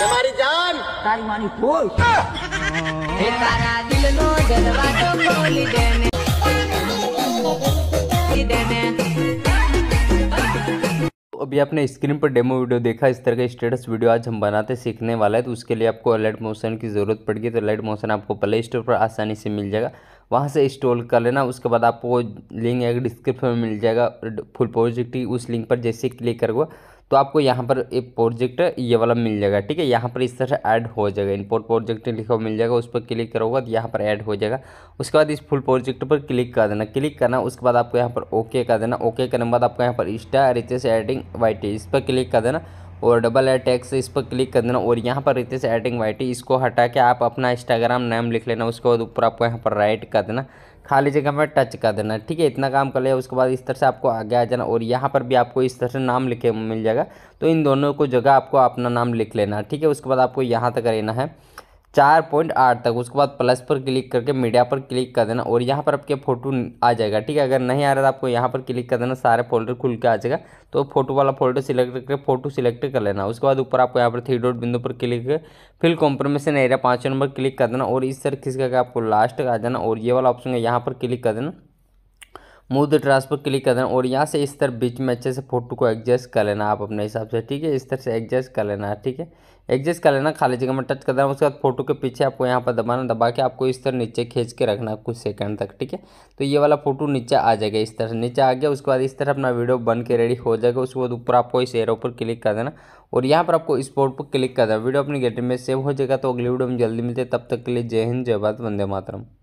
तुम्हारी जान तारी मानी કોઈ अभी आपने स्क्रीन पर डेमो वीडियो देखा इस तरह का स्टेटस वीडियो आज हम बनाते सीखने वाला है तो उसके लिए आपको अलर्ट मोशन की ज़रूरत पड़ेगी तो अलर्ट मोशन आपको प्ले स्टोर पर आसानी से मिल जाएगा वहां से इंस्टॉल कर लेना उसके बाद आपको लिंक एक डिस्क्रिप्शन में मिल जाएगा फुल प्रोजेक्ट की उस लिंक पर जैसे क्लिक करोगे तो आपको यहाँ पर एक प्रोजेक्ट ये वाला मिल जाएगा ठीक है यहाँ पर इस तरह ऐड हो जाएगा इंपोर्ट प्रोजेक्ट लिखा हुआ मिल जाएगा उस पर क्लिक करोगे तो यहाँ पर ऐड हो जाएगा उसके बाद इस फुल प्रोजेक्ट पर क्लिक कर देना क्लिक करना उसके बाद आपको यहाँ पर ओके कर देना ओके करने के बाद आपको यहाँ पर इंस्टा रिचेस एडिंग वाई इस पर क्लिक कर देना और डबल एड टैक्स इस पर क्लिक कर देना और यहाँ पर रितेश एडिंग वाइटी इसको हटा के आप अपना इंस्टाग्राम नेम लिख लेना उसके बाद ऊपर आपको यहाँ पर राइट कर देना खाली जगह में टच कर देना है ठीक है इतना काम कर लिया उसके बाद इस तरह से आपको आगे आ जाना और यहाँ पर भी आपको इस तरह से नाम लिखे मिल जाएगा तो इन दोनों को जगह आपको अपना नाम लिख लेना है ठीक है उसके बाद आपको यहाँ तक रहना है चार पॉइंट आठ तक उसके बाद प्लस पर क्लिक करके मीडिया पर क्लिक कर देना और यहाँ पर आपके फ़ोटो आ जाएगा ठीक है अगर नहीं आ रहा तो आपको यहाँ पर क्लिक कर देना सारे फोल्डर खुल के आ जाएगा तो फोटो वाला फोल्डर सिलेक्ट करके फोटो सिलेक्ट कर लेना उसके बाद ऊपर आपको यहाँ पर थ्री डॉट बिंदु पर क्लिक कर फिर कॉम्प्रोमेशन एरिया पाँच नंबर क्लिक कर देना और इस तरह किसका आपको लास्ट आ जाना और ये वाला ऑप्शन है यहाँ पर क्लिक कर देना मूव द तो ट्रांस पर क्लिक कर देना और यहाँ से इस तरह बीच में अच्छे से फोटो को एडजस्ट कर लेना आप अपने हिसाब से ठीक है इस तरह से एडजस्ट कर लेना ठीक है एडजस्ट कर लेना खाली जगह में टच कर देना उसके बाद फोटो के पीछे आपको यहाँ पर दबाना दबा के आपको इस तरह नीचे खींच के रखना कुछ सेकंड तक ठीक है तो ये वाला फोटो नीचे आ जाएगा इस तरह नीचे आ गया उसके बाद इस तरह अपना वीडियो बन के रेडी हो जाएगा उसके बाद ऊपर आपको इस एयर ऊपर क्लिक कर देना और यहाँ पर आपको इस बोर्ड पर क्लिक कर देना वीडियो अपनी गैलरी में सेव हो जाएगा तो अगली वीडियो में जल्दी मिलते तब तक के लिए जय हिंद जय भारत वंदे मातरम